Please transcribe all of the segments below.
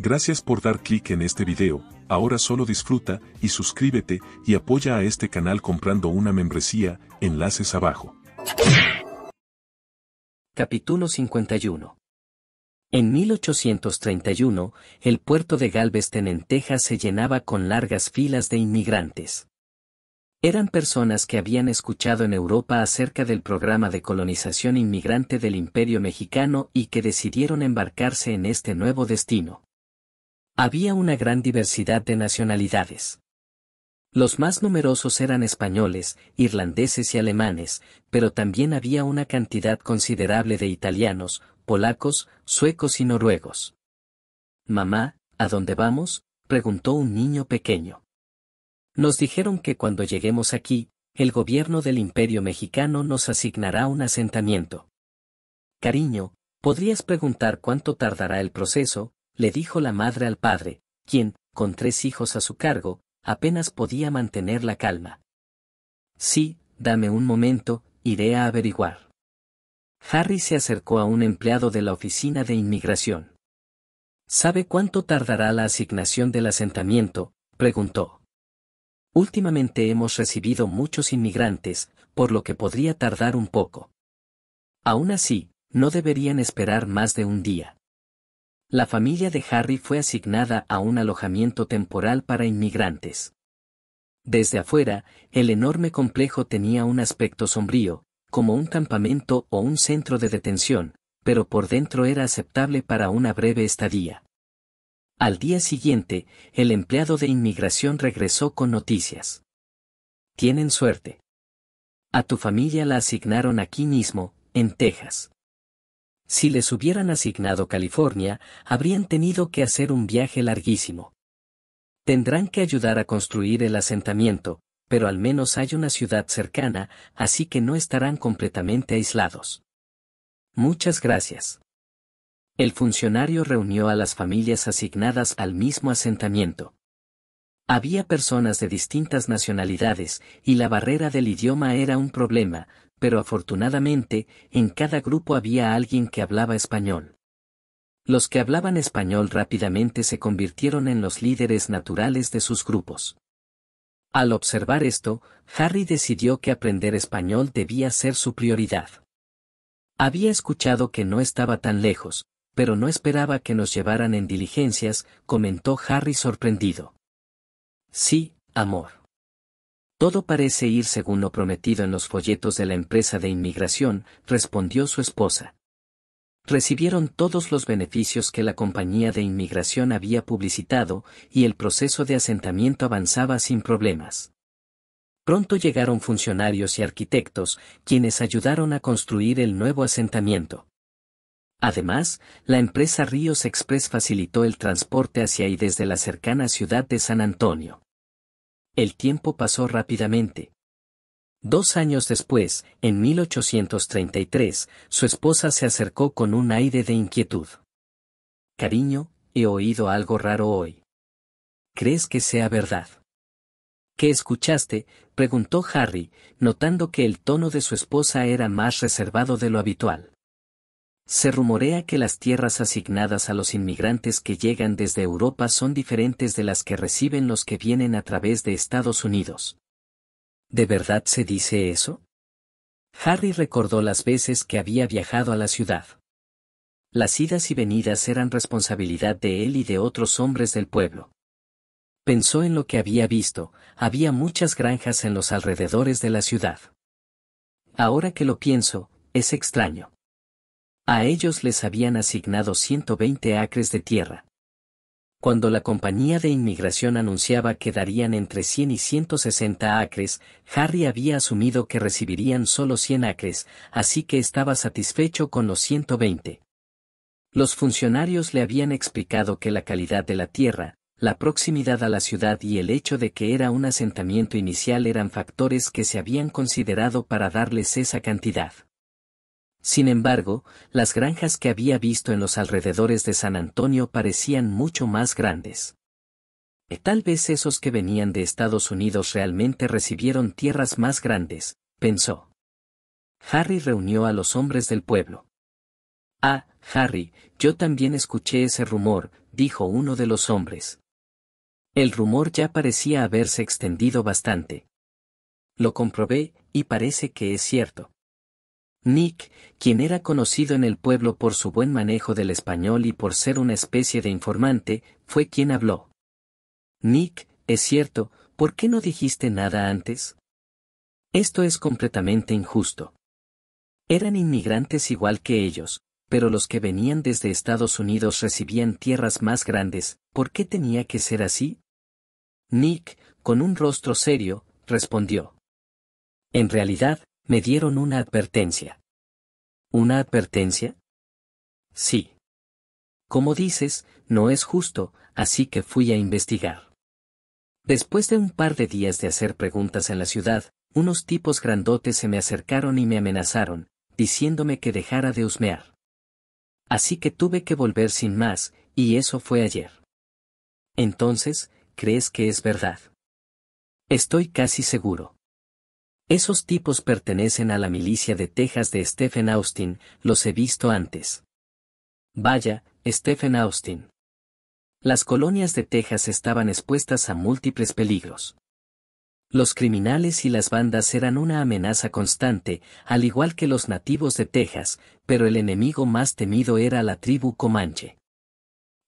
Gracias por dar clic en este video, ahora solo disfruta y suscríbete y apoya a este canal comprando una membresía, enlaces abajo. Capítulo 51 En 1831, el puerto de Galveston en Texas se llenaba con largas filas de inmigrantes. Eran personas que habían escuchado en Europa acerca del programa de colonización inmigrante del Imperio Mexicano y que decidieron embarcarse en este nuevo destino. Había una gran diversidad de nacionalidades. Los más numerosos eran españoles, irlandeses y alemanes, pero también había una cantidad considerable de italianos, polacos, suecos y noruegos. Mamá, ¿a dónde vamos? preguntó un niño pequeño. Nos dijeron que cuando lleguemos aquí, el gobierno del imperio mexicano nos asignará un asentamiento. Cariño, ¿podrías preguntar cuánto tardará el proceso? le dijo la madre al padre, quien, con tres hijos a su cargo, apenas podía mantener la calma. Sí, dame un momento, iré a averiguar. Harry se acercó a un empleado de la oficina de inmigración. ¿Sabe cuánto tardará la asignación del asentamiento? preguntó. Últimamente hemos recibido muchos inmigrantes, por lo que podría tardar un poco. Aún así, no deberían esperar más de un día. La familia de Harry fue asignada a un alojamiento temporal para inmigrantes. Desde afuera, el enorme complejo tenía un aspecto sombrío, como un campamento o un centro de detención, pero por dentro era aceptable para una breve estadía. Al día siguiente, el empleado de inmigración regresó con noticias. Tienen suerte. A tu familia la asignaron aquí mismo, en Texas. Si les hubieran asignado California, habrían tenido que hacer un viaje larguísimo. Tendrán que ayudar a construir el asentamiento, pero al menos hay una ciudad cercana, así que no estarán completamente aislados. Muchas gracias. El funcionario reunió a las familias asignadas al mismo asentamiento. Había personas de distintas nacionalidades, y la barrera del idioma era un problema, pero afortunadamente, en cada grupo había alguien que hablaba español. Los que hablaban español rápidamente se convirtieron en los líderes naturales de sus grupos. Al observar esto, Harry decidió que aprender español debía ser su prioridad. Había escuchado que no estaba tan lejos, pero no esperaba que nos llevaran en diligencias, comentó Harry sorprendido. Sí, amor. Todo parece ir según lo prometido en los folletos de la empresa de inmigración, respondió su esposa. Recibieron todos los beneficios que la compañía de inmigración había publicitado y el proceso de asentamiento avanzaba sin problemas. Pronto llegaron funcionarios y arquitectos, quienes ayudaron a construir el nuevo asentamiento. Además, la empresa Ríos Express facilitó el transporte hacia y desde la cercana ciudad de San Antonio. El tiempo pasó rápidamente. Dos años después, en 1833, su esposa se acercó con un aire de inquietud. Cariño, he oído algo raro hoy. ¿Crees que sea verdad? ¿Qué escuchaste? preguntó Harry, notando que el tono de su esposa era más reservado de lo habitual. Se rumorea que las tierras asignadas a los inmigrantes que llegan desde Europa son diferentes de las que reciben los que vienen a través de Estados Unidos. ¿De verdad se dice eso? Harry recordó las veces que había viajado a la ciudad. Las idas y venidas eran responsabilidad de él y de otros hombres del pueblo. Pensó en lo que había visto, había muchas granjas en los alrededores de la ciudad. Ahora que lo pienso, es extraño. A ellos les habían asignado 120 acres de tierra. Cuando la compañía de inmigración anunciaba que darían entre 100 y 160 acres, Harry había asumido que recibirían solo 100 acres, así que estaba satisfecho con los 120. Los funcionarios le habían explicado que la calidad de la tierra, la proximidad a la ciudad y el hecho de que era un asentamiento inicial eran factores que se habían considerado para darles esa cantidad. Sin embargo, las granjas que había visto en los alrededores de San Antonio parecían mucho más grandes. tal vez esos que venían de Estados Unidos realmente recibieron tierras más grandes, pensó. Harry reunió a los hombres del pueblo. Ah, Harry, yo también escuché ese rumor, dijo uno de los hombres. El rumor ya parecía haberse extendido bastante. Lo comprobé, y parece que es cierto. Nick, quien era conocido en el pueblo por su buen manejo del español y por ser una especie de informante, fue quien habló. Nick, es cierto, ¿por qué no dijiste nada antes? Esto es completamente injusto. Eran inmigrantes igual que ellos, pero los que venían desde Estados Unidos recibían tierras más grandes, ¿por qué tenía que ser así? Nick, con un rostro serio, respondió. En realidad, me dieron una advertencia. ¿Una advertencia? Sí. Como dices, no es justo, así que fui a investigar. Después de un par de días de hacer preguntas en la ciudad, unos tipos grandotes se me acercaron y me amenazaron, diciéndome que dejara de husmear. Así que tuve que volver sin más, y eso fue ayer. Entonces, ¿crees que es verdad? Estoy casi seguro. Esos tipos pertenecen a la milicia de Texas de Stephen Austin, los he visto antes. Vaya, Stephen Austin. Las colonias de Texas estaban expuestas a múltiples peligros. Los criminales y las bandas eran una amenaza constante, al igual que los nativos de Texas, pero el enemigo más temido era la tribu Comanche.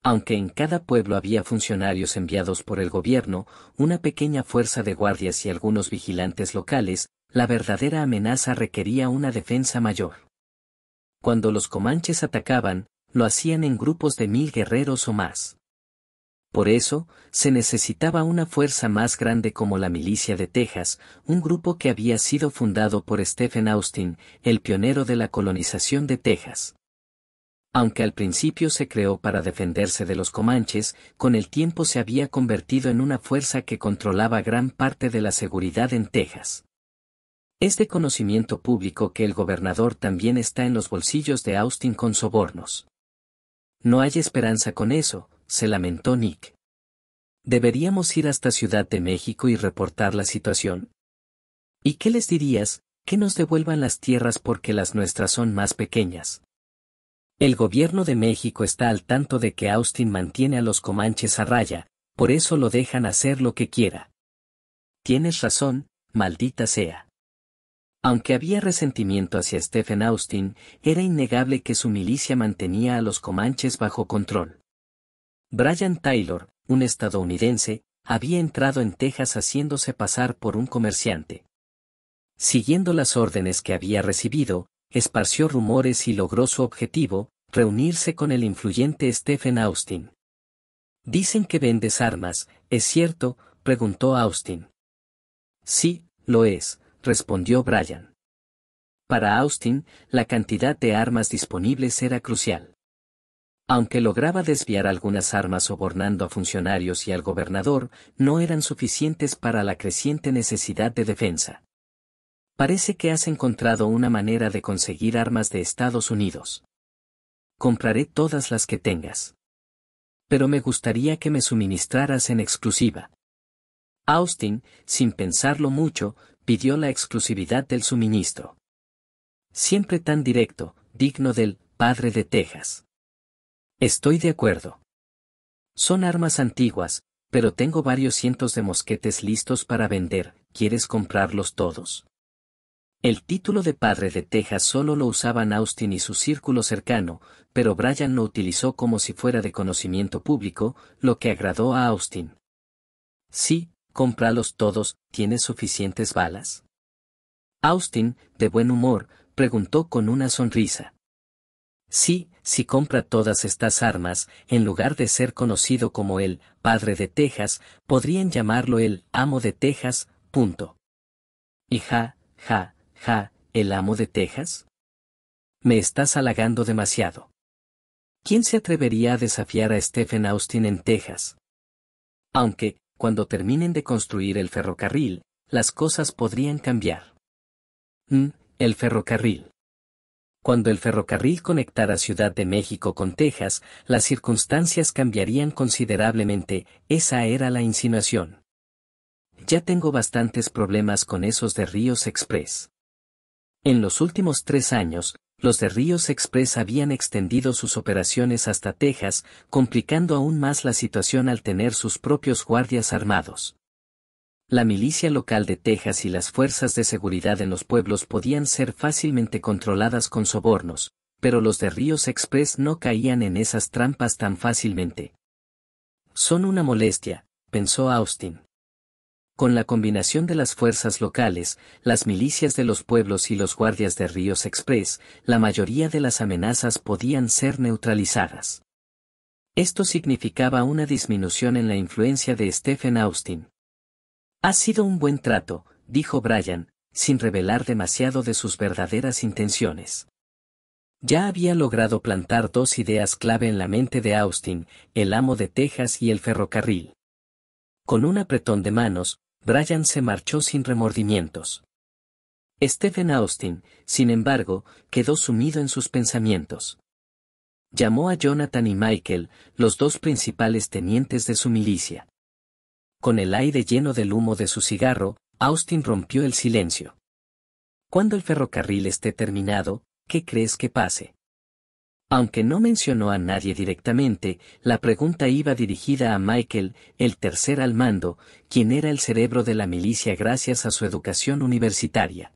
Aunque en cada pueblo había funcionarios enviados por el gobierno, una pequeña fuerza de guardias y algunos vigilantes locales, la verdadera amenaza requería una defensa mayor. Cuando los comanches atacaban, lo hacían en grupos de mil guerreros o más. Por eso, se necesitaba una fuerza más grande como la milicia de Texas, un grupo que había sido fundado por Stephen Austin, el pionero de la colonización de Texas. Aunque al principio se creó para defenderse de los comanches, con el tiempo se había convertido en una fuerza que controlaba gran parte de la seguridad en Texas. Es de conocimiento público que el gobernador también está en los bolsillos de Austin con sobornos. No hay esperanza con eso, se lamentó Nick. Deberíamos ir hasta Ciudad de México y reportar la situación. ¿Y qué les dirías? Que nos devuelvan las tierras porque las nuestras son más pequeñas. El gobierno de México está al tanto de que Austin mantiene a los comanches a raya, por eso lo dejan hacer lo que quiera. Tienes razón, maldita sea. Aunque había resentimiento hacia Stephen Austin, era innegable que su milicia mantenía a los comanches bajo control. Brian Taylor, un estadounidense, había entrado en Texas haciéndose pasar por un comerciante. Siguiendo las órdenes que había recibido, esparció rumores y logró su objetivo, reunirse con el influyente Stephen Austin. Dicen que vendes armas, ¿es cierto? preguntó Austin. Sí, lo es, respondió Bryan. Para Austin, la cantidad de armas disponibles era crucial. Aunque lograba desviar algunas armas sobornando a funcionarios y al gobernador, no eran suficientes para la creciente necesidad de defensa. Parece que has encontrado una manera de conseguir armas de Estados Unidos. Compraré todas las que tengas. Pero me gustaría que me suministraras en exclusiva. Austin, sin pensarlo mucho, pidió la exclusividad del suministro. Siempre tan directo, digno del padre de Texas. Estoy de acuerdo. Son armas antiguas, pero tengo varios cientos de mosquetes listos para vender, ¿quieres comprarlos todos? El título de padre de Texas solo lo usaban Austin y su círculo cercano, pero Bryan lo utilizó como si fuera de conocimiento público, lo que agradó a Austin. Sí, cómpralos todos, ¿tienes suficientes balas? Austin, de buen humor, preguntó con una sonrisa. Sí, si compra todas estas armas, en lugar de ser conocido como el padre de Texas, podrían llamarlo el amo de Texas, punto. Y ja, ja, Ja, el amo de Texas. Me estás halagando demasiado. ¿Quién se atrevería a desafiar a Stephen Austin en Texas? Aunque, cuando terminen de construir el ferrocarril, las cosas podrían cambiar. Mm, el ferrocarril. Cuando el ferrocarril conectara Ciudad de México con Texas, las circunstancias cambiarían considerablemente, esa era la insinuación. Ya tengo bastantes problemas con esos de Ríos Express. En los últimos tres años, los de Ríos Express habían extendido sus operaciones hasta Texas, complicando aún más la situación al tener sus propios guardias armados. La milicia local de Texas y las fuerzas de seguridad en los pueblos podían ser fácilmente controladas con sobornos, pero los de Ríos Express no caían en esas trampas tan fácilmente. Son una molestia, pensó Austin. Con la combinación de las fuerzas locales, las milicias de los pueblos y los guardias de Ríos Express, la mayoría de las amenazas podían ser neutralizadas. Esto significaba una disminución en la influencia de Stephen Austin. Ha sido un buen trato, dijo Bryan, sin revelar demasiado de sus verdaderas intenciones. Ya había logrado plantar dos ideas clave en la mente de Austin, el amo de Texas y el ferrocarril. Con un apretón de manos, Brian se marchó sin remordimientos. Stephen Austin, sin embargo, quedó sumido en sus pensamientos. Llamó a Jonathan y Michael, los dos principales tenientes de su milicia. Con el aire lleno del humo de su cigarro, Austin rompió el silencio. Cuando el ferrocarril esté terminado, ¿qué crees que pase? Aunque no mencionó a nadie directamente, la pregunta iba dirigida a Michael, el tercer al mando, quien era el cerebro de la milicia gracias a su educación universitaria.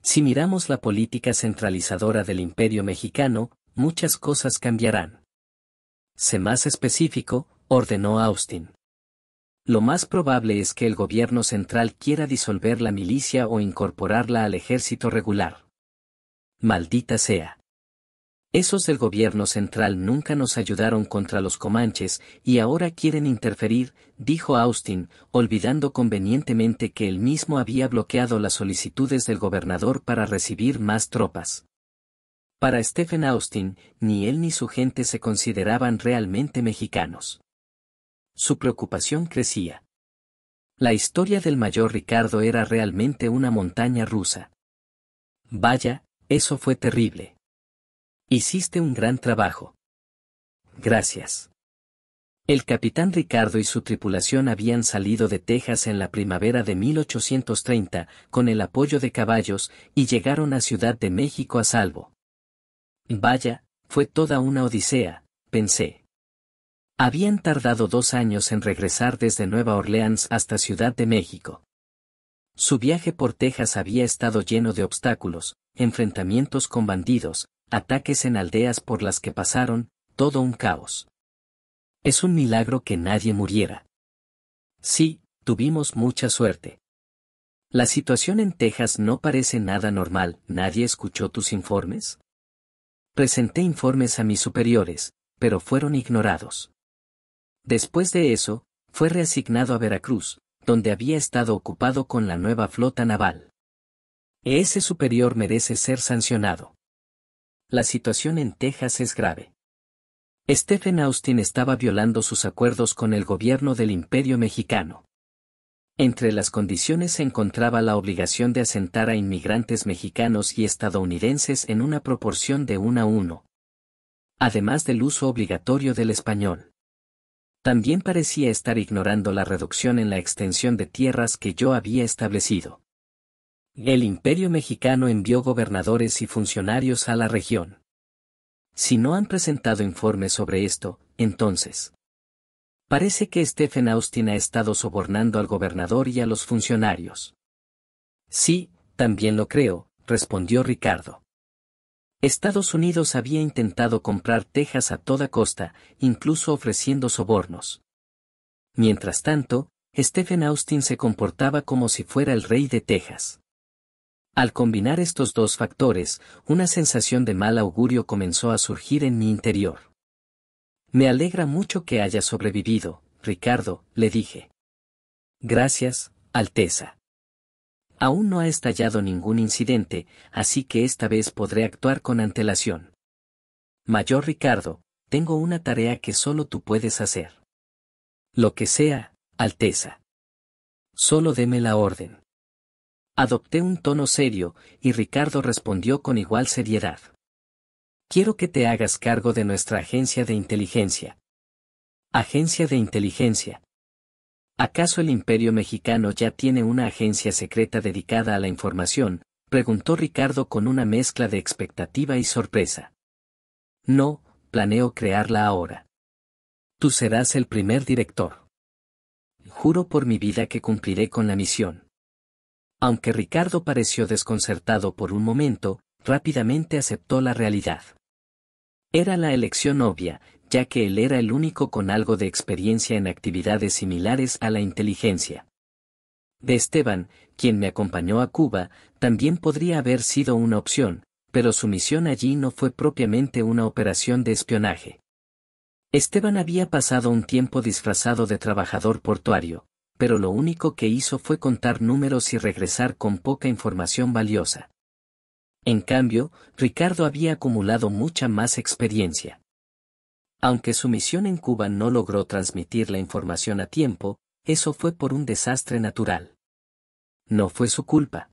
Si miramos la política centralizadora del imperio mexicano, muchas cosas cambiarán. Sé más específico, ordenó Austin. Lo más probable es que el gobierno central quiera disolver la milicia o incorporarla al ejército regular. Maldita sea. Esos del gobierno central nunca nos ayudaron contra los comanches y ahora quieren interferir, dijo Austin, olvidando convenientemente que él mismo había bloqueado las solicitudes del gobernador para recibir más tropas. Para Stephen Austin, ni él ni su gente se consideraban realmente mexicanos. Su preocupación crecía. La historia del mayor Ricardo era realmente una montaña rusa. Vaya, eso fue terrible. Hiciste un gran trabajo. Gracias. El capitán Ricardo y su tripulación habían salido de Texas en la primavera de 1830 con el apoyo de caballos y llegaron a Ciudad de México a salvo. Vaya, fue toda una odisea, pensé. Habían tardado dos años en regresar desde Nueva Orleans hasta Ciudad de México. Su viaje por Texas había estado lleno de obstáculos, enfrentamientos con bandidos, ataques en aldeas por las que pasaron, todo un caos. Es un milagro que nadie muriera. Sí, tuvimos mucha suerte. La situación en Texas no parece nada normal, ¿nadie escuchó tus informes? Presenté informes a mis superiores, pero fueron ignorados. Después de eso, fue reasignado a Veracruz, donde había estado ocupado con la nueva flota naval. Ese superior merece ser sancionado. La situación en Texas es grave. Stephen Austin estaba violando sus acuerdos con el gobierno del Imperio Mexicano. Entre las condiciones se encontraba la obligación de asentar a inmigrantes mexicanos y estadounidenses en una proporción de 1 a 1, además del uso obligatorio del español. También parecía estar ignorando la reducción en la extensión de tierras que yo había establecido. El Imperio mexicano envió gobernadores y funcionarios a la región. Si no han presentado informes sobre esto, entonces. Parece que Stephen Austin ha estado sobornando al gobernador y a los funcionarios. Sí, también lo creo, respondió Ricardo. Estados Unidos había intentado comprar Texas a toda costa, incluso ofreciendo sobornos. Mientras tanto, Stephen Austin se comportaba como si fuera el rey de Texas. Al combinar estos dos factores, una sensación de mal augurio comenzó a surgir en mi interior. Me alegra mucho que haya sobrevivido, Ricardo, le dije. Gracias, Alteza. Aún no ha estallado ningún incidente, así que esta vez podré actuar con antelación. Mayor Ricardo, tengo una tarea que solo tú puedes hacer. Lo que sea, Alteza. Solo deme la orden. Adopté un tono serio, y Ricardo respondió con igual seriedad. Quiero que te hagas cargo de nuestra agencia de inteligencia. Agencia de inteligencia. ¿Acaso el imperio mexicano ya tiene una agencia secreta dedicada a la información? preguntó Ricardo con una mezcla de expectativa y sorpresa. No, planeo crearla ahora. Tú serás el primer director. Juro por mi vida que cumpliré con la misión. Aunque Ricardo pareció desconcertado por un momento, rápidamente aceptó la realidad. Era la elección obvia, ya que él era el único con algo de experiencia en actividades similares a la inteligencia. De Esteban, quien me acompañó a Cuba, también podría haber sido una opción, pero su misión allí no fue propiamente una operación de espionaje. Esteban había pasado un tiempo disfrazado de trabajador portuario, pero lo único que hizo fue contar números y regresar con poca información valiosa. En cambio, Ricardo había acumulado mucha más experiencia. Aunque su misión en Cuba no logró transmitir la información a tiempo, eso fue por un desastre natural. No fue su culpa.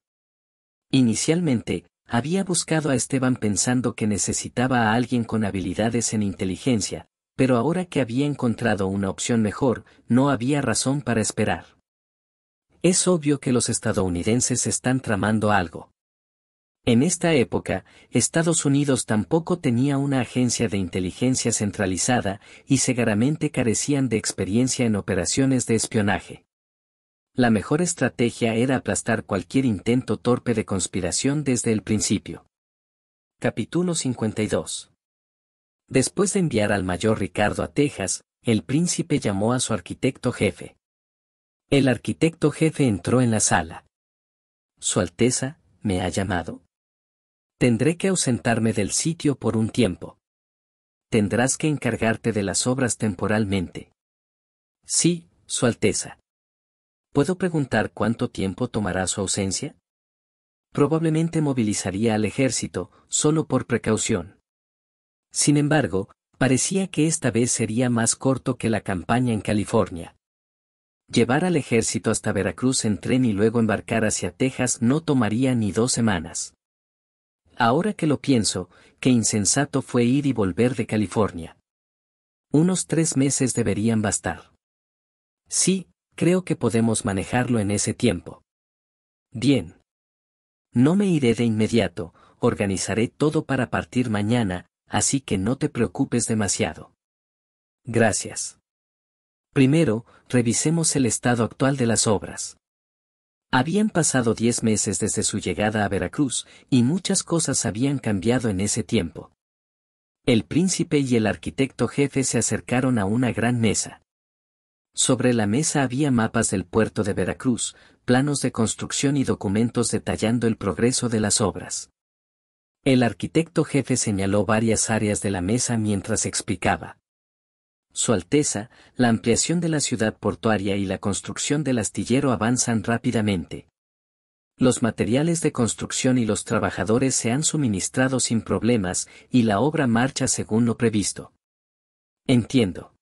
Inicialmente, había buscado a Esteban pensando que necesitaba a alguien con habilidades en inteligencia, pero ahora que había encontrado una opción mejor, no había razón para esperar. Es obvio que los estadounidenses están tramando algo. En esta época, Estados Unidos tampoco tenía una agencia de inteligencia centralizada y cegaramente carecían de experiencia en operaciones de espionaje. La mejor estrategia era aplastar cualquier intento torpe de conspiración desde el principio. Capítulo 52 Después de enviar al mayor Ricardo a Texas, el príncipe llamó a su arquitecto jefe. El arquitecto jefe entró en la sala. Su Alteza, me ha llamado. Tendré que ausentarme del sitio por un tiempo. Tendrás que encargarte de las obras temporalmente. Sí, Su Alteza. ¿Puedo preguntar cuánto tiempo tomará su ausencia? Probablemente movilizaría al ejército, solo por precaución. Sin embargo, parecía que esta vez sería más corto que la campaña en California. Llevar al ejército hasta Veracruz en tren y luego embarcar hacia Texas no tomaría ni dos semanas. Ahora que lo pienso, qué insensato fue ir y volver de California. Unos tres meses deberían bastar. Sí, creo que podemos manejarlo en ese tiempo. Bien. No me iré de inmediato, organizaré todo para partir mañana, así que no te preocupes demasiado. Gracias. Primero, revisemos el estado actual de las obras. Habían pasado diez meses desde su llegada a Veracruz, y muchas cosas habían cambiado en ese tiempo. El príncipe y el arquitecto jefe se acercaron a una gran mesa. Sobre la mesa había mapas del puerto de Veracruz, planos de construcción y documentos detallando el progreso de las obras. El arquitecto jefe señaló varias áreas de la mesa mientras explicaba. Su Alteza, la ampliación de la ciudad portuaria y la construcción del astillero avanzan rápidamente. Los materiales de construcción y los trabajadores se han suministrado sin problemas y la obra marcha según lo previsto. Entiendo.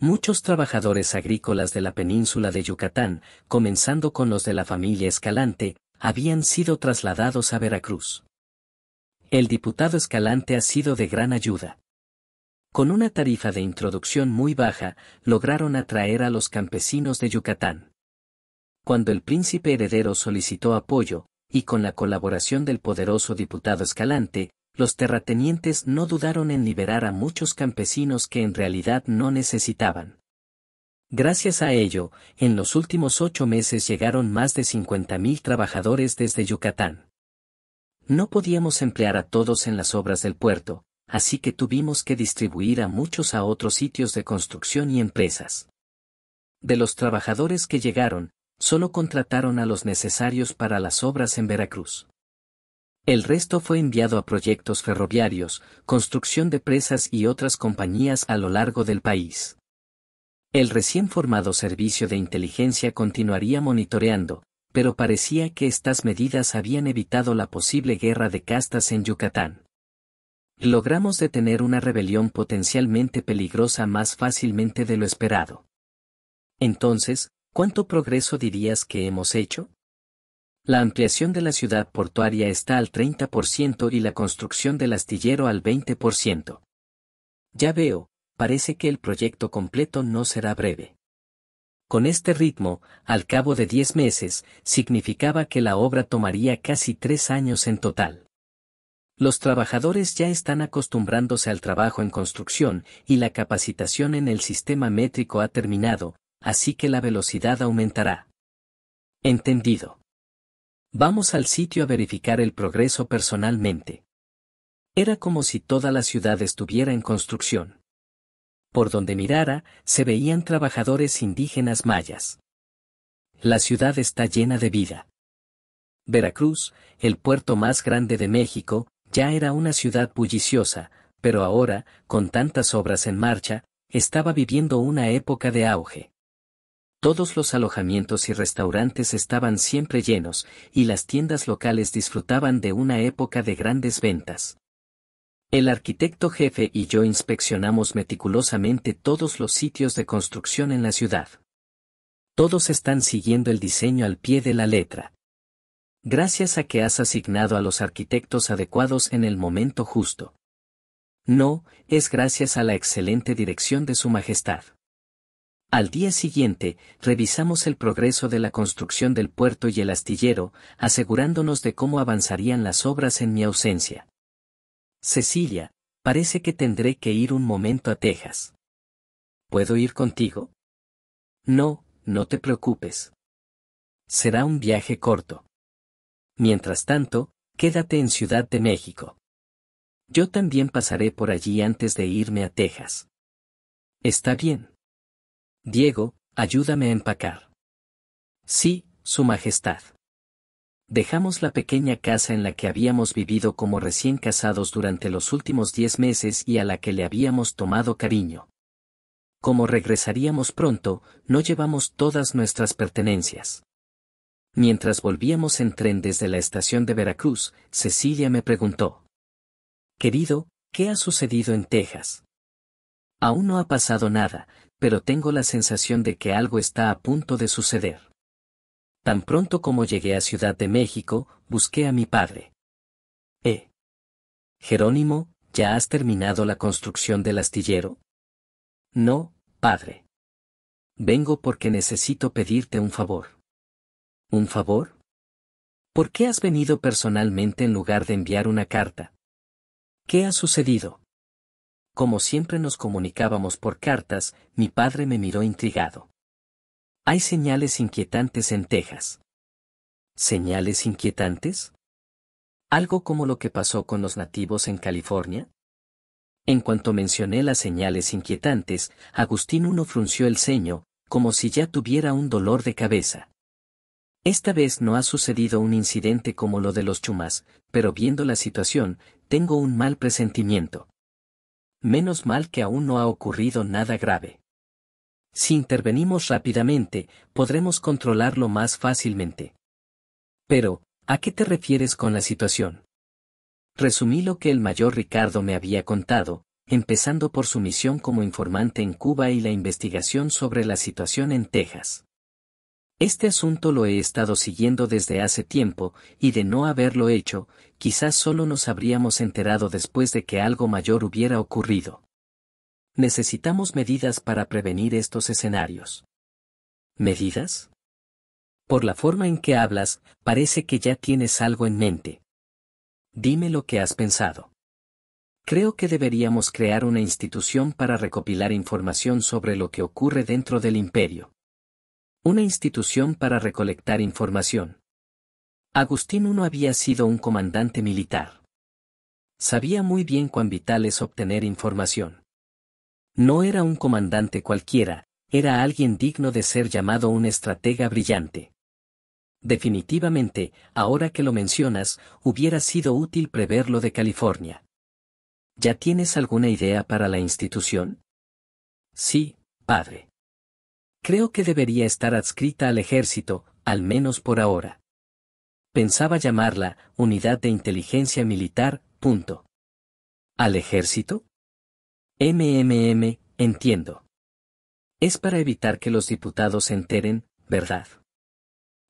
Muchos trabajadores agrícolas de la península de Yucatán, comenzando con los de la familia Escalante, habían sido trasladados a Veracruz el diputado Escalante ha sido de gran ayuda. Con una tarifa de introducción muy baja, lograron atraer a los campesinos de Yucatán. Cuando el príncipe heredero solicitó apoyo, y con la colaboración del poderoso diputado Escalante, los terratenientes no dudaron en liberar a muchos campesinos que en realidad no necesitaban. Gracias a ello, en los últimos ocho meses llegaron más de 50.000 trabajadores desde Yucatán. No podíamos emplear a todos en las obras del puerto, así que tuvimos que distribuir a muchos a otros sitios de construcción y empresas. De los trabajadores que llegaron, solo contrataron a los necesarios para las obras en Veracruz. El resto fue enviado a proyectos ferroviarios, construcción de presas y otras compañías a lo largo del país. El recién formado Servicio de Inteligencia continuaría monitoreando, pero parecía que estas medidas habían evitado la posible guerra de castas en Yucatán. Logramos detener una rebelión potencialmente peligrosa más fácilmente de lo esperado. Entonces, ¿cuánto progreso dirías que hemos hecho? La ampliación de la ciudad portuaria está al 30% y la construcción del astillero al 20%. Ya veo, parece que el proyecto completo no será breve. Con este ritmo, al cabo de diez meses, significaba que la obra tomaría casi tres años en total. Los trabajadores ya están acostumbrándose al trabajo en construcción y la capacitación en el sistema métrico ha terminado, así que la velocidad aumentará. Entendido. Vamos al sitio a verificar el progreso personalmente. Era como si toda la ciudad estuviera en construcción. Por donde mirara, se veían trabajadores indígenas mayas. La ciudad está llena de vida. Veracruz, el puerto más grande de México, ya era una ciudad bulliciosa, pero ahora, con tantas obras en marcha, estaba viviendo una época de auge. Todos los alojamientos y restaurantes estaban siempre llenos, y las tiendas locales disfrutaban de una época de grandes ventas. El arquitecto jefe y yo inspeccionamos meticulosamente todos los sitios de construcción en la ciudad. Todos están siguiendo el diseño al pie de la letra. Gracias a que has asignado a los arquitectos adecuados en el momento justo. No, es gracias a la excelente dirección de Su Majestad. Al día siguiente, revisamos el progreso de la construcción del puerto y el astillero, asegurándonos de cómo avanzarían las obras en mi ausencia. Cecilia, parece que tendré que ir un momento a Texas. ¿Puedo ir contigo? No, no te preocupes. Será un viaje corto. Mientras tanto, quédate en Ciudad de México. Yo también pasaré por allí antes de irme a Texas. Está bien. Diego, ayúdame a empacar. Sí, Su Majestad. Dejamos la pequeña casa en la que habíamos vivido como recién casados durante los últimos diez meses y a la que le habíamos tomado cariño. Como regresaríamos pronto, no llevamos todas nuestras pertenencias. Mientras volvíamos en tren desde la estación de Veracruz, Cecilia me preguntó. Querido, ¿qué ha sucedido en Texas? Aún no ha pasado nada, pero tengo la sensación de que algo está a punto de suceder. Tan pronto como llegué a Ciudad de México, busqué a mi padre. «Eh, Jerónimo, ¿ya has terminado la construcción del astillero? No, padre. Vengo porque necesito pedirte un favor. ¿Un favor? ¿Por qué has venido personalmente en lugar de enviar una carta? ¿Qué ha sucedido? Como siempre nos comunicábamos por cartas, mi padre me miró intrigado. Hay señales inquietantes en Texas. ¿Señales inquietantes? ¿Algo como lo que pasó con los nativos en California? En cuanto mencioné las señales inquietantes, Agustín uno frunció el ceño, como si ya tuviera un dolor de cabeza. Esta vez no ha sucedido un incidente como lo de los chumas, pero viendo la situación, tengo un mal presentimiento. Menos mal que aún no ha ocurrido nada grave. Si intervenimos rápidamente, podremos controlarlo más fácilmente. Pero, ¿a qué te refieres con la situación? Resumí lo que el mayor Ricardo me había contado, empezando por su misión como informante en Cuba y la investigación sobre la situación en Texas. Este asunto lo he estado siguiendo desde hace tiempo, y de no haberlo hecho, quizás solo nos habríamos enterado después de que algo mayor hubiera ocurrido necesitamos medidas para prevenir estos escenarios. ¿Medidas? Por la forma en que hablas, parece que ya tienes algo en mente. Dime lo que has pensado. Creo que deberíamos crear una institución para recopilar información sobre lo que ocurre dentro del imperio. Una institución para recolectar información. Agustín I había sido un comandante militar. Sabía muy bien cuán vital es obtener información. No era un comandante cualquiera, era alguien digno de ser llamado un estratega brillante. Definitivamente, ahora que lo mencionas, hubiera sido útil prever lo de California. ¿Ya tienes alguna idea para la institución? Sí, padre. Creo que debería estar adscrita al ejército, al menos por ahora. Pensaba llamarla Unidad de Inteligencia Militar, punto. ¿Al ejército? MMM, entiendo. Es para evitar que los diputados se enteren, ¿verdad?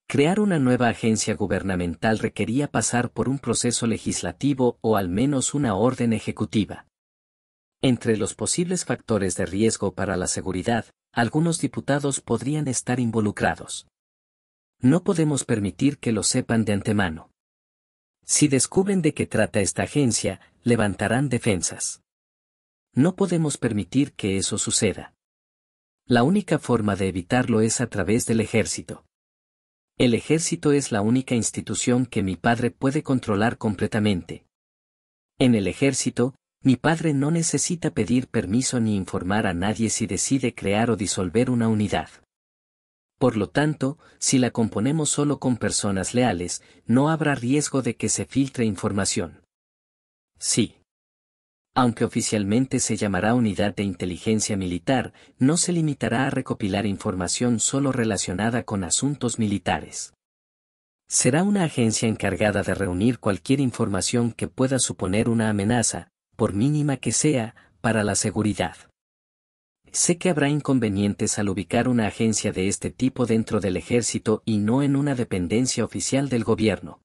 Crear una nueva agencia gubernamental requería pasar por un proceso legislativo o al menos una orden ejecutiva. Entre los posibles factores de riesgo para la seguridad, algunos diputados podrían estar involucrados. No podemos permitir que lo sepan de antemano. Si descubren de qué trata esta agencia, levantarán defensas. No podemos permitir que eso suceda. La única forma de evitarlo es a través del ejército. El ejército es la única institución que mi padre puede controlar completamente. En el ejército, mi padre no necesita pedir permiso ni informar a nadie si decide crear o disolver una unidad. Por lo tanto, si la componemos solo con personas leales, no habrá riesgo de que se filtre información. Sí aunque oficialmente se llamará Unidad de Inteligencia Militar, no se limitará a recopilar información solo relacionada con asuntos militares. Será una agencia encargada de reunir cualquier información que pueda suponer una amenaza, por mínima que sea, para la seguridad. Sé que habrá inconvenientes al ubicar una agencia de este tipo dentro del ejército y no en una dependencia oficial del gobierno.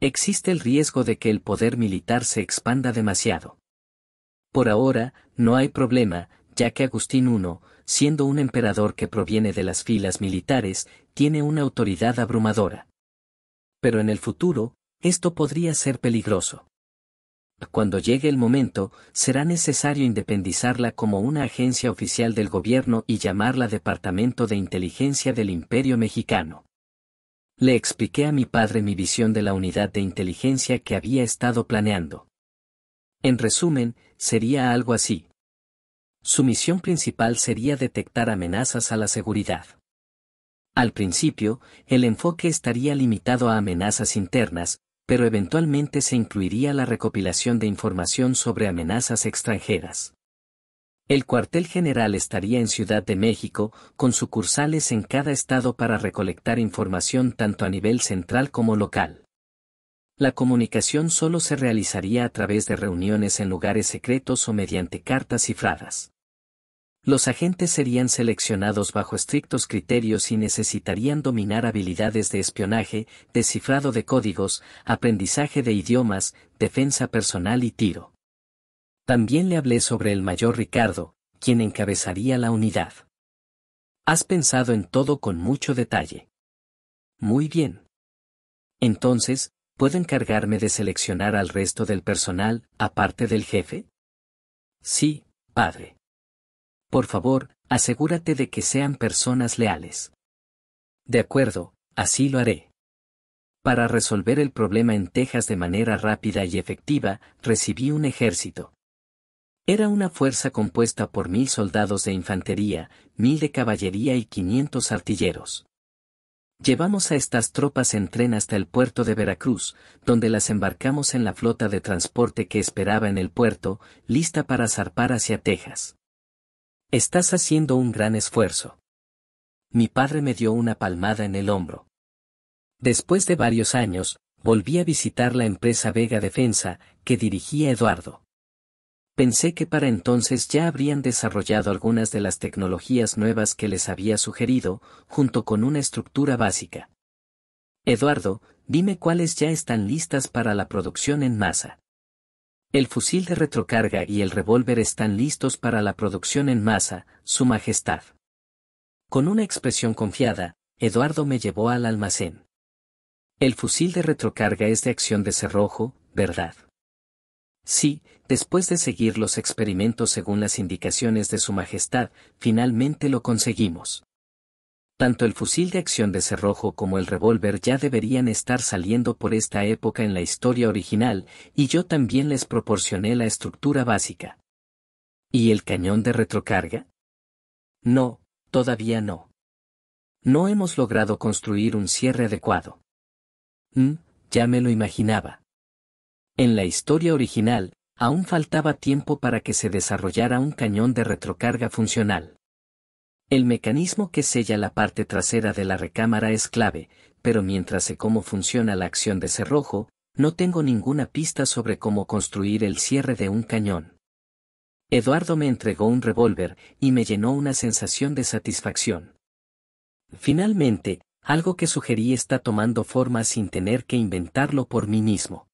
Existe el riesgo de que el poder militar se expanda demasiado. Por ahora, no hay problema, ya que Agustín I, siendo un emperador que proviene de las filas militares, tiene una autoridad abrumadora. Pero en el futuro, esto podría ser peligroso. Cuando llegue el momento, será necesario independizarla como una agencia oficial del gobierno y llamarla Departamento de Inteligencia del Imperio Mexicano. Le expliqué a mi padre mi visión de la unidad de inteligencia que había estado planeando. En resumen, sería algo así. Su misión principal sería detectar amenazas a la seguridad. Al principio, el enfoque estaría limitado a amenazas internas, pero eventualmente se incluiría la recopilación de información sobre amenazas extranjeras. El cuartel general estaría en Ciudad de México, con sucursales en cada estado para recolectar información tanto a nivel central como local. La comunicación solo se realizaría a través de reuniones en lugares secretos o mediante cartas cifradas. Los agentes serían seleccionados bajo estrictos criterios y necesitarían dominar habilidades de espionaje, descifrado de códigos, aprendizaje de idiomas, defensa personal y tiro. También le hablé sobre el mayor Ricardo, quien encabezaría la unidad. Has pensado en todo con mucho detalle. Muy bien. Entonces, ¿Puedo encargarme de seleccionar al resto del personal, aparte del jefe? Sí, padre. Por favor, asegúrate de que sean personas leales. De acuerdo, así lo haré. Para resolver el problema en Texas de manera rápida y efectiva, recibí un ejército. Era una fuerza compuesta por mil soldados de infantería, mil de caballería y quinientos artilleros. Llevamos a estas tropas en tren hasta el puerto de Veracruz, donde las embarcamos en la flota de transporte que esperaba en el puerto, lista para zarpar hacia Texas. Estás haciendo un gran esfuerzo. Mi padre me dio una palmada en el hombro. Después de varios años, volví a visitar la empresa Vega Defensa, que dirigía Eduardo. Pensé que para entonces ya habrían desarrollado algunas de las tecnologías nuevas que les había sugerido, junto con una estructura básica. Eduardo, dime cuáles ya están listas para la producción en masa. El fusil de retrocarga y el revólver están listos para la producción en masa, Su Majestad. Con una expresión confiada, Eduardo me llevó al almacén. El fusil de retrocarga es de acción de cerrojo, ¿verdad? Sí, después de seguir los experimentos según las indicaciones de Su Majestad, finalmente lo conseguimos. Tanto el fusil de acción de cerrojo como el revólver ya deberían estar saliendo por esta época en la historia original, y yo también les proporcioné la estructura básica. ¿Y el cañón de retrocarga? No, todavía no. No hemos logrado construir un cierre adecuado. —Mmm, ya me lo imaginaba. En la historia original, aún faltaba tiempo para que se desarrollara un cañón de retrocarga funcional. El mecanismo que sella la parte trasera de la recámara es clave, pero mientras sé cómo funciona la acción de cerrojo, no tengo ninguna pista sobre cómo construir el cierre de un cañón. Eduardo me entregó un revólver y me llenó una sensación de satisfacción. Finalmente, algo que sugerí está tomando forma sin tener que inventarlo por mí mismo.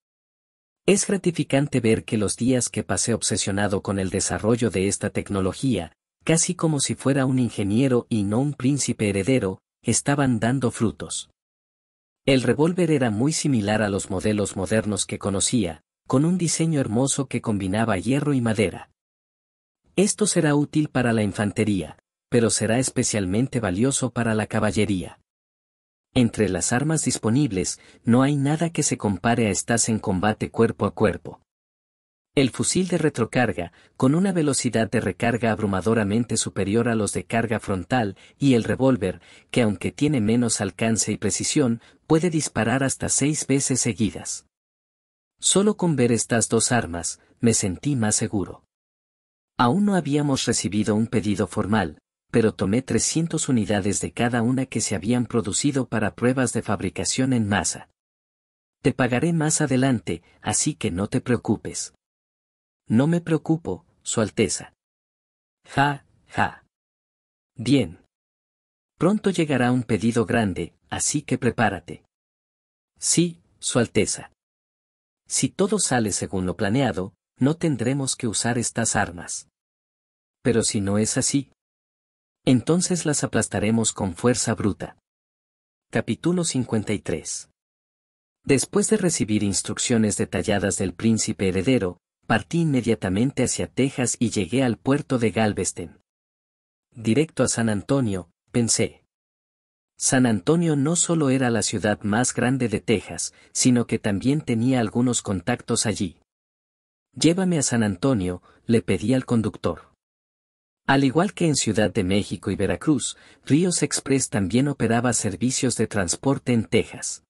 Es gratificante ver que los días que pasé obsesionado con el desarrollo de esta tecnología, casi como si fuera un ingeniero y no un príncipe heredero, estaban dando frutos. El revólver era muy similar a los modelos modernos que conocía, con un diseño hermoso que combinaba hierro y madera. Esto será útil para la infantería, pero será especialmente valioso para la caballería. Entre las armas disponibles, no hay nada que se compare a estas en combate cuerpo a cuerpo. El fusil de retrocarga, con una velocidad de recarga abrumadoramente superior a los de carga frontal, y el revólver, que aunque tiene menos alcance y precisión, puede disparar hasta seis veces seguidas. Solo con ver estas dos armas, me sentí más seguro. Aún no habíamos recibido un pedido formal, pero tomé 300 unidades de cada una que se habían producido para pruebas de fabricación en masa. Te pagaré más adelante, así que no te preocupes. No me preocupo, Su Alteza. Ja, ja. Bien. Pronto llegará un pedido grande, así que prepárate. Sí, Su Alteza. Si todo sale según lo planeado, no tendremos que usar estas armas. Pero si no es así, entonces las aplastaremos con fuerza bruta. Capítulo 53. Después de recibir instrucciones detalladas del príncipe heredero, partí inmediatamente hacia Texas y llegué al puerto de Galveston. Directo a San Antonio, pensé. San Antonio no solo era la ciudad más grande de Texas, sino que también tenía algunos contactos allí. Llévame a San Antonio, le pedí al conductor. Al igual que en Ciudad de México y Veracruz, Ríos Express también operaba servicios de transporte en Texas.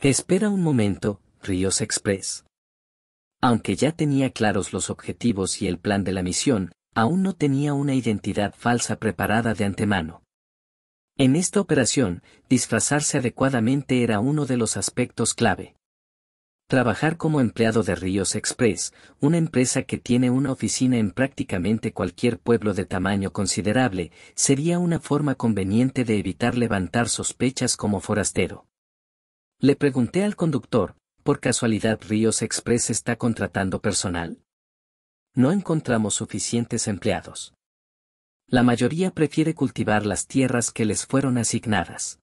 espera un momento, Ríos Express. Aunque ya tenía claros los objetivos y el plan de la misión, aún no tenía una identidad falsa preparada de antemano. En esta operación, disfrazarse adecuadamente era uno de los aspectos clave. Trabajar como empleado de Ríos Express, una empresa que tiene una oficina en prácticamente cualquier pueblo de tamaño considerable, sería una forma conveniente de evitar levantar sospechas como forastero. Le pregunté al conductor, ¿por casualidad Ríos Express está contratando personal? No encontramos suficientes empleados. La mayoría prefiere cultivar las tierras que les fueron asignadas.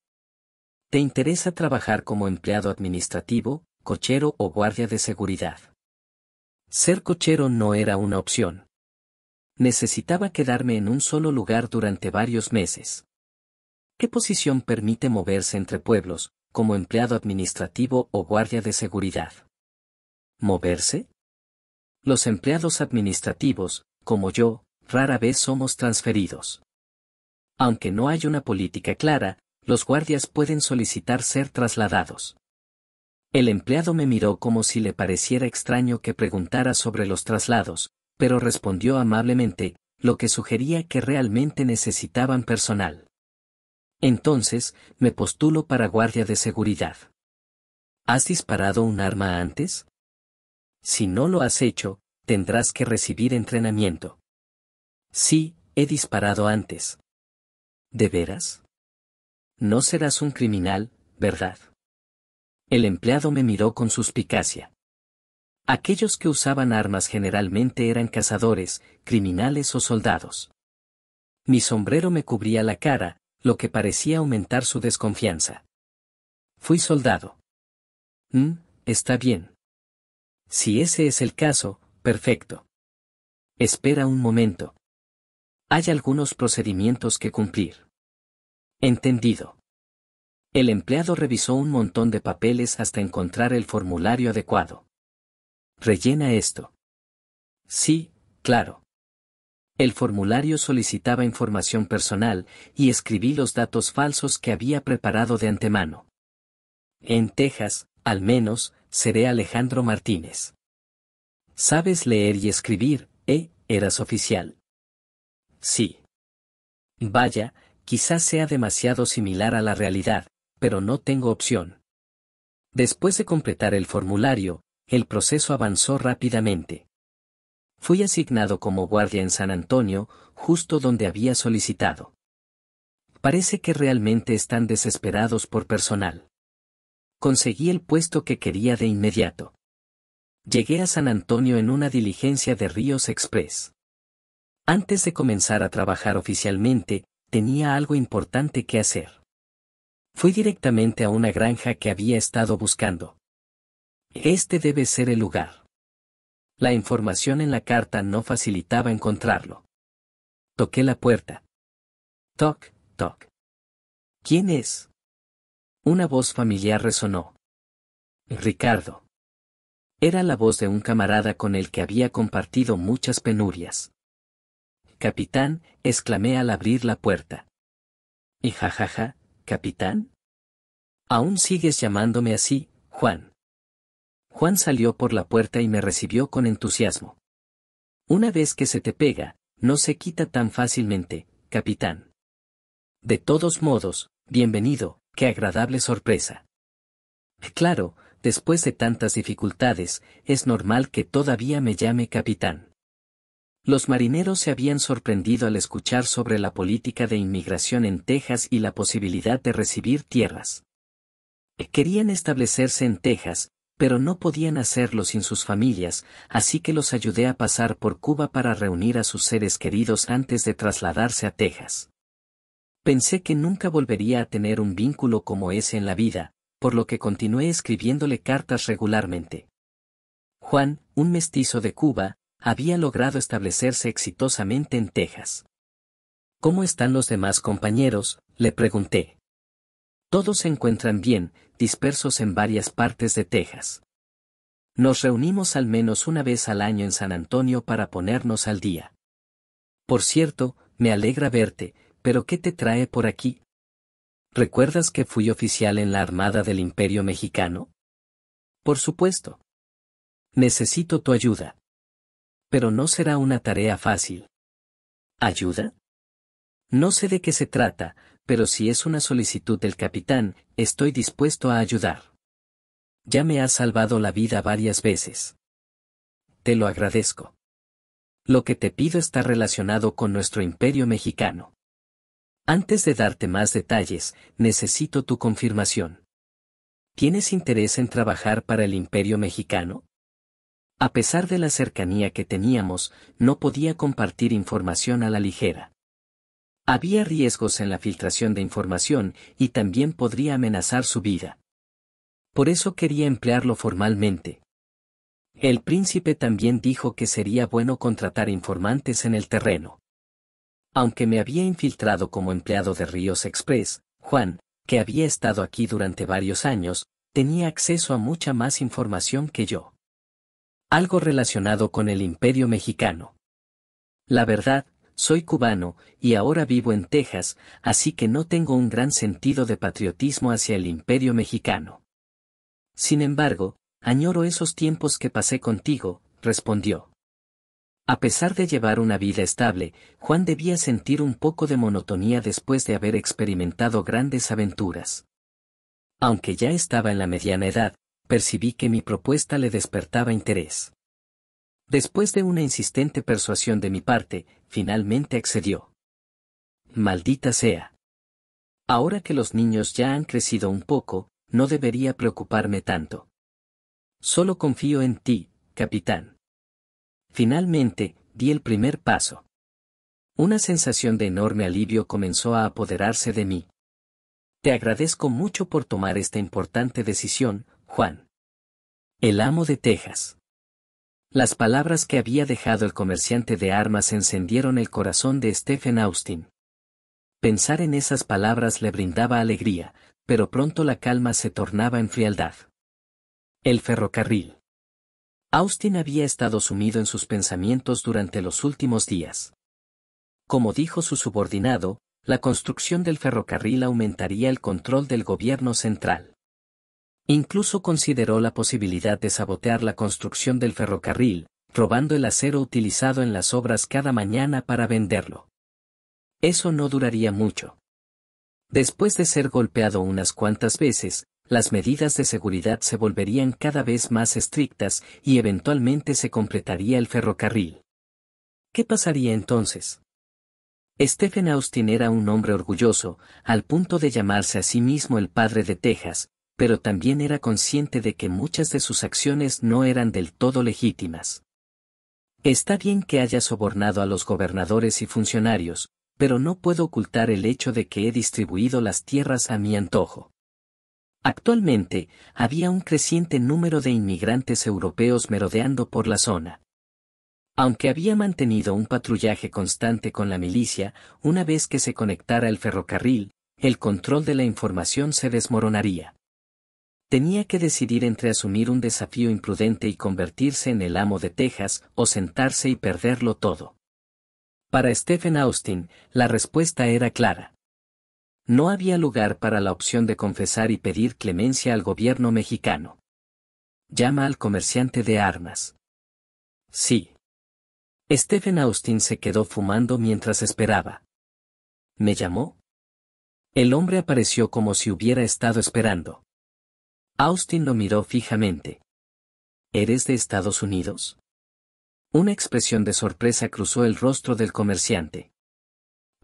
¿Te interesa trabajar como empleado administrativo, cochero o guardia de seguridad. Ser cochero no era una opción. Necesitaba quedarme en un solo lugar durante varios meses. ¿Qué posición permite moverse entre pueblos, como empleado administrativo o guardia de seguridad? ¿Moverse? Los empleados administrativos, como yo, rara vez somos transferidos. Aunque no hay una política clara, los guardias pueden solicitar ser trasladados. El empleado me miró como si le pareciera extraño que preguntara sobre los traslados, pero respondió amablemente, lo que sugería que realmente necesitaban personal. Entonces, me postulo para guardia de seguridad. ¿Has disparado un arma antes? Si no lo has hecho, tendrás que recibir entrenamiento. Sí, he disparado antes. ¿De veras? No serás un criminal, ¿verdad? El empleado me miró con suspicacia. Aquellos que usaban armas generalmente eran cazadores, criminales o soldados. Mi sombrero me cubría la cara, lo que parecía aumentar su desconfianza. Fui soldado. Mm, está bien. Si ese es el caso, perfecto. Espera un momento. Hay algunos procedimientos que cumplir. Entendido. El empleado revisó un montón de papeles hasta encontrar el formulario adecuado. Rellena esto. Sí, claro. El formulario solicitaba información personal y escribí los datos falsos que había preparado de antemano. En Texas, al menos, seré Alejandro Martínez. Sabes leer y escribir, ¿eh? Eras oficial. Sí. Vaya, quizás sea demasiado similar a la realidad, pero no tengo opción. Después de completar el formulario, el proceso avanzó rápidamente. Fui asignado como guardia en San Antonio, justo donde había solicitado. Parece que realmente están desesperados por personal. Conseguí el puesto que quería de inmediato. Llegué a San Antonio en una diligencia de Ríos Express. Antes de comenzar a trabajar oficialmente, tenía algo importante que hacer. Fui directamente a una granja que había estado buscando. Este debe ser el lugar. La información en la carta no facilitaba encontrarlo. Toqué la puerta. Toc, toc. ¿Quién es? Una voz familiar resonó. Ricardo. Era la voz de un camarada con el que había compartido muchas penurias. Capitán, exclamé al abrir la puerta. Y jajaja, capitán? Aún sigues llamándome así, Juan. Juan salió por la puerta y me recibió con entusiasmo. Una vez que se te pega, no se quita tan fácilmente, capitán. De todos modos, bienvenido, qué agradable sorpresa. Claro, después de tantas dificultades, es normal que todavía me llame capitán. Los marineros se habían sorprendido al escuchar sobre la política de inmigración en Texas y la posibilidad de recibir tierras. Querían establecerse en Texas, pero no podían hacerlo sin sus familias, así que los ayudé a pasar por Cuba para reunir a sus seres queridos antes de trasladarse a Texas. Pensé que nunca volvería a tener un vínculo como ese en la vida, por lo que continué escribiéndole cartas regularmente. Juan, un mestizo de Cuba, había logrado establecerse exitosamente en Texas. ¿Cómo están los demás compañeros? le pregunté. Todos se encuentran bien, dispersos en varias partes de Texas. Nos reunimos al menos una vez al año en San Antonio para ponernos al día. Por cierto, me alegra verte, pero ¿qué te trae por aquí? ¿Recuerdas que fui oficial en la Armada del Imperio Mexicano? Por supuesto. Necesito tu ayuda pero no será una tarea fácil. ¿Ayuda? No sé de qué se trata, pero si es una solicitud del capitán, estoy dispuesto a ayudar. Ya me has salvado la vida varias veces. Te lo agradezco. Lo que te pido está relacionado con nuestro imperio mexicano. Antes de darte más detalles, necesito tu confirmación. ¿Tienes interés en trabajar para el imperio mexicano? A pesar de la cercanía que teníamos, no podía compartir información a la ligera. Había riesgos en la filtración de información y también podría amenazar su vida. Por eso quería emplearlo formalmente. El príncipe también dijo que sería bueno contratar informantes en el terreno. Aunque me había infiltrado como empleado de Ríos Express, Juan, que había estado aquí durante varios años, tenía acceso a mucha más información que yo algo relacionado con el imperio mexicano. La verdad, soy cubano, y ahora vivo en Texas, así que no tengo un gran sentido de patriotismo hacia el imperio mexicano. Sin embargo, añoro esos tiempos que pasé contigo, respondió. A pesar de llevar una vida estable, Juan debía sentir un poco de monotonía después de haber experimentado grandes aventuras. Aunque ya estaba en la mediana edad, percibí que mi propuesta le despertaba interés. Después de una insistente persuasión de mi parte, finalmente accedió. Maldita sea. Ahora que los niños ya han crecido un poco, no debería preocuparme tanto. Solo confío en ti, capitán. Finalmente, di el primer paso. Una sensación de enorme alivio comenzó a apoderarse de mí. Te agradezco mucho por tomar esta importante decisión, Juan. El amo de Texas. Las palabras que había dejado el comerciante de armas encendieron el corazón de Stephen Austin. Pensar en esas palabras le brindaba alegría, pero pronto la calma se tornaba en frialdad. El ferrocarril. Austin había estado sumido en sus pensamientos durante los últimos días. Como dijo su subordinado, la construcción del ferrocarril aumentaría el control del gobierno central. Incluso consideró la posibilidad de sabotear la construcción del ferrocarril, robando el acero utilizado en las obras cada mañana para venderlo. Eso no duraría mucho. Después de ser golpeado unas cuantas veces, las medidas de seguridad se volverían cada vez más estrictas y eventualmente se completaría el ferrocarril. ¿Qué pasaría entonces? Stephen Austin era un hombre orgulloso, al punto de llamarse a sí mismo el padre de Texas, pero también era consciente de que muchas de sus acciones no eran del todo legítimas. Está bien que haya sobornado a los gobernadores y funcionarios, pero no puedo ocultar el hecho de que he distribuido las tierras a mi antojo. Actualmente, había un creciente número de inmigrantes europeos merodeando por la zona. Aunque había mantenido un patrullaje constante con la milicia, una vez que se conectara el ferrocarril, el control de la información se desmoronaría. Tenía que decidir entre asumir un desafío imprudente y convertirse en el amo de Texas o sentarse y perderlo todo. Para Stephen Austin, la respuesta era clara. No había lugar para la opción de confesar y pedir clemencia al gobierno mexicano. Llama al comerciante de armas. Sí. Stephen Austin se quedó fumando mientras esperaba. ¿Me llamó? El hombre apareció como si hubiera estado esperando. Austin lo miró fijamente. ¿Eres de Estados Unidos? Una expresión de sorpresa cruzó el rostro del comerciante.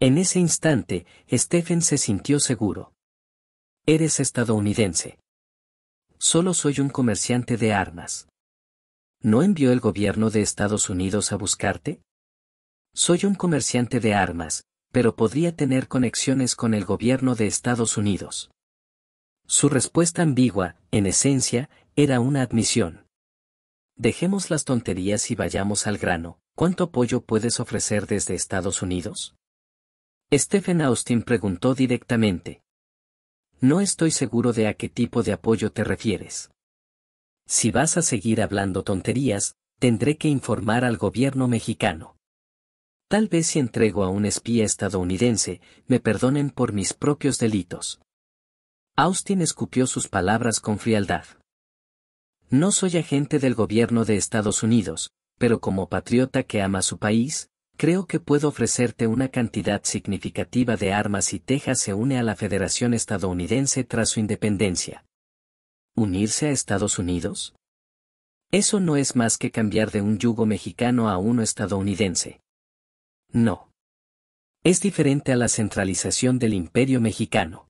En ese instante, Stephen se sintió seguro. Eres estadounidense. Solo soy un comerciante de armas. ¿No envió el gobierno de Estados Unidos a buscarte? Soy un comerciante de armas, pero podría tener conexiones con el gobierno de Estados Unidos. Su respuesta ambigua, en esencia, era una admisión. Dejemos las tonterías y vayamos al grano. ¿Cuánto apoyo puedes ofrecer desde Estados Unidos? Stephen Austin preguntó directamente. No estoy seguro de a qué tipo de apoyo te refieres. Si vas a seguir hablando tonterías, tendré que informar al gobierno mexicano. Tal vez si entrego a un espía estadounidense, me perdonen por mis propios delitos. Austin escupió sus palabras con frialdad. No soy agente del gobierno de Estados Unidos, pero como patriota que ama su país, creo que puedo ofrecerte una cantidad significativa de armas si Texas se une a la Federación Estadounidense tras su independencia. ¿Unirse a Estados Unidos? Eso no es más que cambiar de un yugo mexicano a uno estadounidense. No. Es diferente a la centralización del imperio mexicano.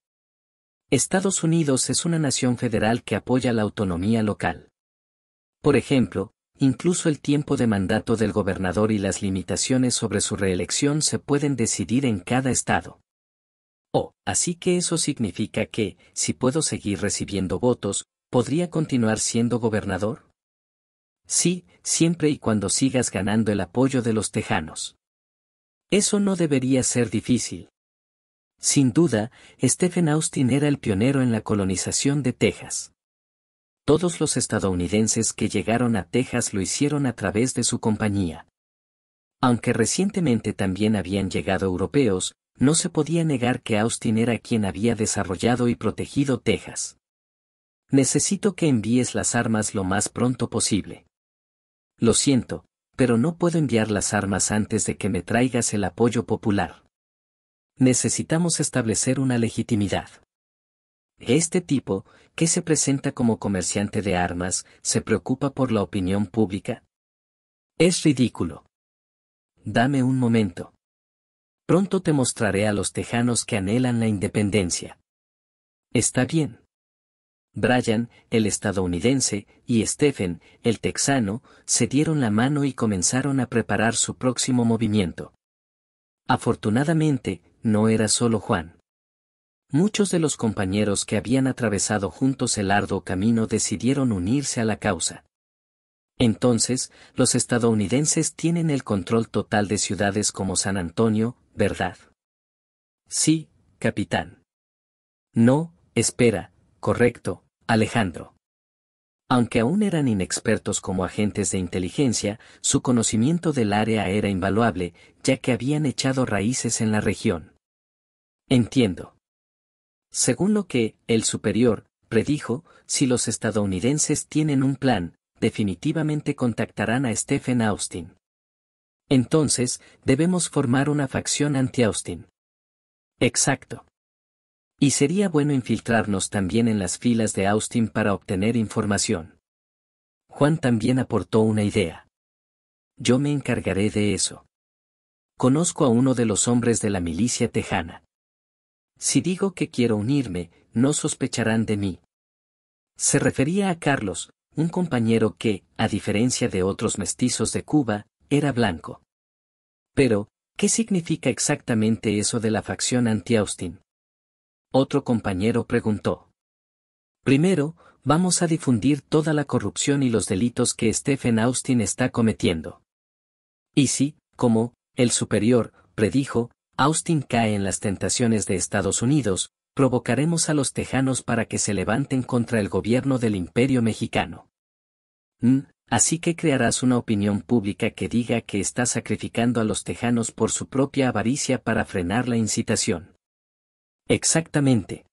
Estados Unidos es una nación federal que apoya la autonomía local. Por ejemplo, incluso el tiempo de mandato del gobernador y las limitaciones sobre su reelección se pueden decidir en cada estado. Oh, así que eso significa que, si puedo seguir recibiendo votos, ¿podría continuar siendo gobernador? Sí, siempre y cuando sigas ganando el apoyo de los tejanos. Eso no debería ser difícil, sin duda, Stephen Austin era el pionero en la colonización de Texas. Todos los estadounidenses que llegaron a Texas lo hicieron a través de su compañía. Aunque recientemente también habían llegado europeos, no se podía negar que Austin era quien había desarrollado y protegido Texas. Necesito que envíes las armas lo más pronto posible. Lo siento, pero no puedo enviar las armas antes de que me traigas el apoyo popular necesitamos establecer una legitimidad. Este tipo, que se presenta como comerciante de armas, se preocupa por la opinión pública. Es ridículo. Dame un momento. Pronto te mostraré a los tejanos que anhelan la independencia. Está bien. Brian, el estadounidense, y Stephen, el texano, se dieron la mano y comenzaron a preparar su próximo movimiento. Afortunadamente, no era solo Juan. Muchos de los compañeros que habían atravesado juntos el arduo camino decidieron unirse a la causa. Entonces, los estadounidenses tienen el control total de ciudades como San Antonio, ¿verdad? Sí, capitán. No, espera, correcto, Alejandro. Aunque aún eran inexpertos como agentes de inteligencia, su conocimiento del área era invaluable, ya que habían echado raíces en la región. Entiendo. Según lo que, el superior, predijo, si los estadounidenses tienen un plan, definitivamente contactarán a Stephen Austin. Entonces, debemos formar una facción anti-Austin. Exacto. Y sería bueno infiltrarnos también en las filas de Austin para obtener información. Juan también aportó una idea. Yo me encargaré de eso. Conozco a uno de los hombres de la milicia tejana. Si digo que quiero unirme, no sospecharán de mí. Se refería a Carlos, un compañero que, a diferencia de otros mestizos de Cuba, era blanco. Pero, ¿qué significa exactamente eso de la facción anti-Austin? Otro compañero preguntó. Primero, vamos a difundir toda la corrupción y los delitos que Stephen Austin está cometiendo. Y si, como, el superior, predijo, Austin cae en las tentaciones de Estados Unidos, provocaremos a los tejanos para que se levanten contra el gobierno del imperio mexicano. Mm, así que crearás una opinión pública que diga que está sacrificando a los tejanos por su propia avaricia para frenar la incitación. Exactamente.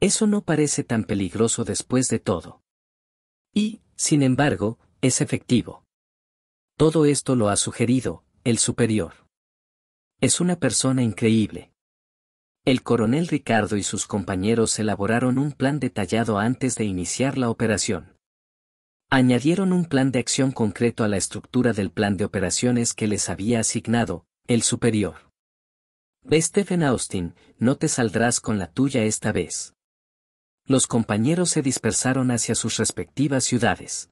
Eso no parece tan peligroso después de todo. Y, sin embargo, es efectivo. Todo esto lo ha sugerido, el superior. Es una persona increíble. El coronel Ricardo y sus compañeros elaboraron un plan detallado antes de iniciar la operación. Añadieron un plan de acción concreto a la estructura del plan de operaciones que les había asignado, el superior. Stephen Austin, no te saldrás con la tuya esta vez. Los compañeros se dispersaron hacia sus respectivas ciudades.